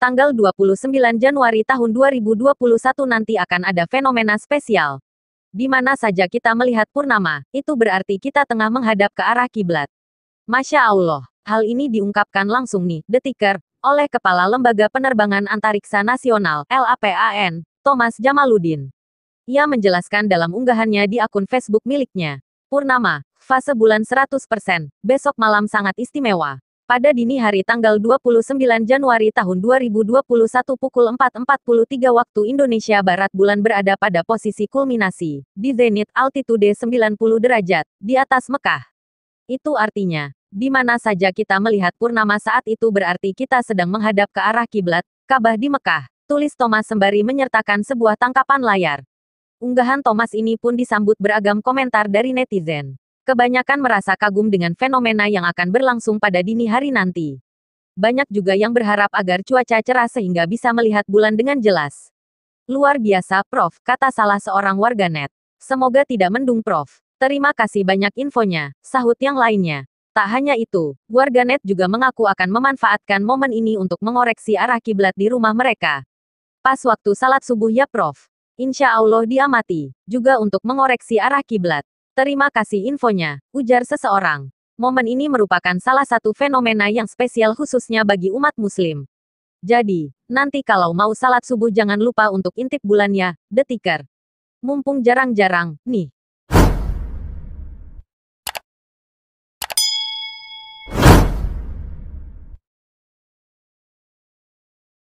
tanggal 29 Januari tahun 2021 nanti akan ada fenomena spesial. Di mana saja kita melihat purnama, itu berarti kita tengah menghadap ke arah kiblat. Masya Allah, hal ini diungkapkan langsung nih, detiker, oleh Kepala Lembaga Penerbangan Antariksa Nasional, LAPAN, Thomas Jamaludin. Ia menjelaskan dalam unggahannya di akun Facebook miliknya. Purnama, fase bulan 100%, besok malam sangat istimewa pada dini hari tanggal 29 Januari tahun 2021 pukul 4.43 waktu Indonesia Barat bulan berada pada posisi kulminasi, di zenit altitude 90 derajat, di atas Mekah. Itu artinya, di mana saja kita melihat purnama saat itu berarti kita sedang menghadap ke arah kiblat, Ka'bah di Mekah, tulis Thomas sembari menyertakan sebuah tangkapan layar. Unggahan Thomas ini pun disambut beragam komentar dari netizen. Kebanyakan merasa kagum dengan fenomena yang akan berlangsung pada dini hari nanti. Banyak juga yang berharap agar cuaca cerah sehingga bisa melihat bulan dengan jelas. Luar biasa, Prof, kata salah seorang warganet. Semoga tidak mendung, Prof. Terima kasih banyak infonya, sahut yang lainnya. Tak hanya itu, warganet juga mengaku akan memanfaatkan momen ini untuk mengoreksi arah kiblat di rumah mereka. Pas waktu salat subuh ya Prof. Insya Allah diamati, juga untuk mengoreksi arah kiblat. Terima kasih infonya, ujar seseorang. Momen ini merupakan salah satu fenomena yang spesial khususnya bagi umat muslim. Jadi, nanti kalau mau salat subuh jangan lupa untuk intip bulannya, detiker. Mumpung jarang-jarang, nih.